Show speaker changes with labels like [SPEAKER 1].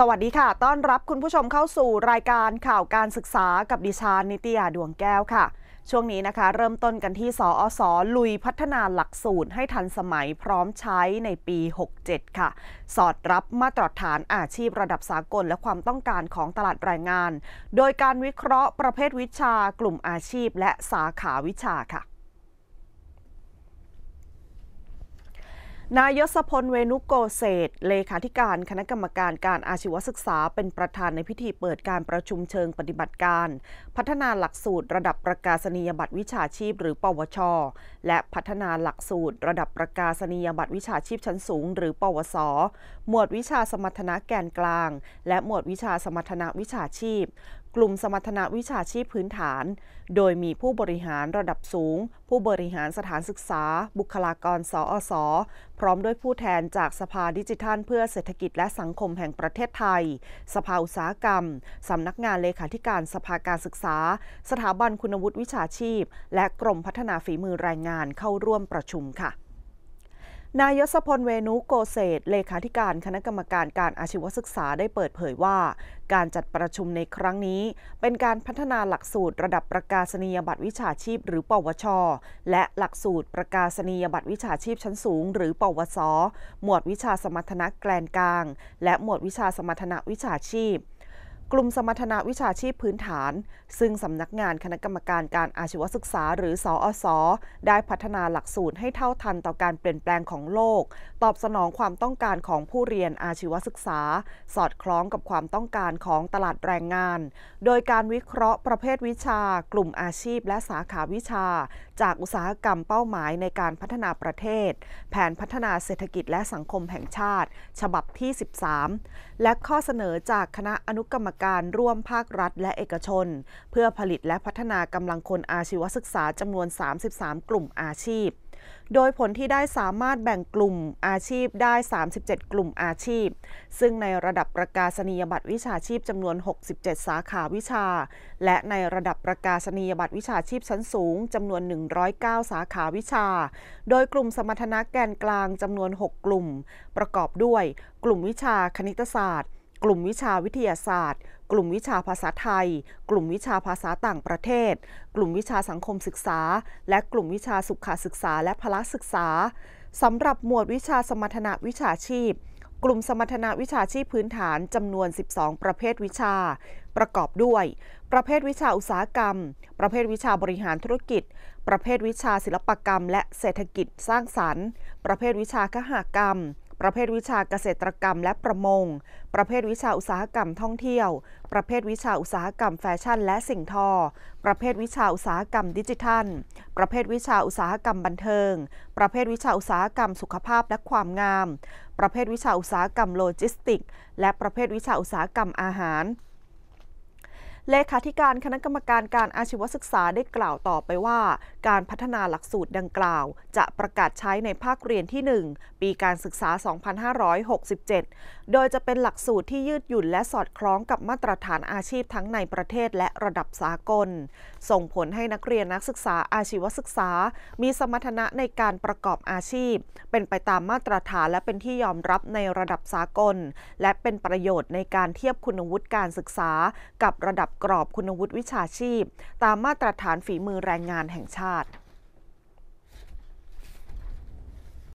[SPEAKER 1] สวัสดีค่ะ ต้อนรับคุณผู้ชมเข้าสู่รายการข่าวการศึกษากับดิฉันนิตยาดวงแก้วค่ะ ช่วงนี้นะคะ เริ่มต้นกันที่สอสอลุยพัฒนาหลักสูตรให้ทันสมัยพร้อมใช้ในปี 67 ค่ะ สอดรับมาตรฐานอาชีพระดับสากลและความต้องการของตลาดแรงงาน โดยการวิเคราะห์ประเภทวิชา กลุ่มอาชีพและสาขาวิชาค่ะนายศพลเวนุโกเศษเลขาธิการคณะกรรมการการอาชีวศึกษา เป็นประธานในพิธีเปิดการประชุมเชิงปฏิบัติการ พัฒนาหลักสูตรระดับประกาศนียบัตรวิชาชีพหรือ ปวชและพัฒนาหลักสูตรระดับประกาศนียบัตรวิชาชีพชั้นสูง หรือปวส หมวดวิชาสมรรถนะแกนกลางและหมวดวิชาสมรรถนะวิชาชีพ กลุ่มสมรรถนะวิชาชีพพื้นฐาน โดยมีผู้บริหารระดับสูง ผู้บริหารสถานศึกษา บุคลากรสอสอพร้อมด้วยผู้แทนจากสภาดิจิทัล เพื่อเศรษฐกิจ และสังคมแห่งประเทศไทย สภาอุตสาหกรรมสำนักงานเลขาธิการสภาการศึกษา สถาบันคุณวุฒิวิชาชีพ และกรมพัฒนาฝีมือแรงงานานเข้าร่วมประชุม ค่ะ นายศพลเวนุโกเศษเลขาธิการคณะกรรมการการอาชีวศึกษาได้เปิดเผยว่า การจัดประชุมในครั้งนี้ เป็นการพัฒนาหลักสูตร ระดับประกาศนียบัตรวิชาชีพ หรือ ปวช และหลักสูตรประกาศนียบัตรวิชาชีพชั้นสูงหรือปวสหมวดวิชาสมรรถนะแกลนกลาง และหมวดวิชาสมรรถนะวิชาชีพกลุ่มสมรรถนะวิชาชีพพื้นฐาน ซึ่งสำนักงานคณะกรรมการการอาชีวศึกษา หรือ สอสอได้พัฒนาหลักสูตร ให้เท่าทันต่อการเปลี่ยนแปลงของโลก ตอบสนองความต้องการของผู้เรียนอาชีวศึกษา สอดคล้องกับความต้องการของตลาดแรงงาน โดยการวิเคราะห์ประเภทวิชา กลุ่มอาชีพและสาขาวิชา จากอุตสาหกรรมเป้าหมายในการพัฒนาประเทศ แผนพัฒนาเศรษฐกิจและสังคมแห่งชาติ ฉบับที่13และข้อเสนอจากคณะอนุกรรมการร่วมภาครัฐและเอกชน เพื่อผลิตและพัฒนากำลังคนอาชีวศึกษาจำนวน 33 กลุ่มอาชีพ โดยผลที่ได้สามารถแบ่งกลุ่มอาชีพได้ 37 กลุ่มอาชีพ ซึ่งในระดับประกาศนียบัตรวิชาชีพจำนวน 67 สาขาวิชา และในระดับประกาศนียบัตรวิชาชีพชั้นสูงจำนวน 109 สาขาวิชา โดยกลุ่มสมรรถนะแกนกลางจำนวน 6 กลุ่ม ประกอบด้วย กลุ่มวิชาคณิตศาสตร์กลุ่มวิชาวิทยาศาสตร์ กลุ่มวิชาภาษาไทย กลุ่มวิชาภาษาต่างประเทศ กลุ่มวิชาสังคมศึกษา และกลุ่มวิชาสุขศึกษาและพละศึกษา สำหรับหมวดวิชาสมรรถนะวิชาชีพ กลุ่มสมรรถนะวิชาชีพพื้นฐานจำนวน 12 ประเภทวิชา ประกอบด้วย ประเภทวิชาอุตสาหกรรม ประเภทวิชาบริหารธุรกิจ ประเภทวิชาศิลปกรรมและเศรษฐกิจสร้างสรรค์ประเภทวิชาคหกรรมประเภทวิชาเกษตรกรรมและประมง ประเภทวิชาอุตสาหกรรมท่องเที่ยว ประเภทวิชาอุตสาหกรรมแฟชั่นและสิ่งทอ ประเภทวิชาอุตสาหกรรมดิจิทัล ประเภทวิชาอุตสาหกรรมบันเทิง ประเภทวิชาอุตสาหกรรมสุขภาพและความงาม ประเภทวิชาอุตสาหกรรมโลจิสติก และประเภทวิชาอุตสาหกรรมอาหารเลขาธิการคณะกรรมการการอาชีวศึกษาได้กล่าวต่อไปว่า การพัฒนาหลักสูตรดังกล่าว จะประกาศใช้ในภาคเรียนที่ 1 ปีการศึกษา 2567 โดยจะเป็นหลักสูตรที่ยืดหยุ่นและสอดคล้องกับมาตรฐานอาชีพทั้งในประเทศและระดับสากล ส่งผลให้นักเรียนนักศึกษาอาชีวศึกษา มีสมรรถนะในการประกอบอาชีพ เป็นไปตามมาตรฐานและเป็นที่ยอมรับในระดับสากล และเป็นประโยชน์ในการเทียบคุณวุฒิการศึกษากับระดับกรอบคุณวุฒิวิชาชีพ ตามมาตรฐานฝีมือแรงงานแห่งชาติ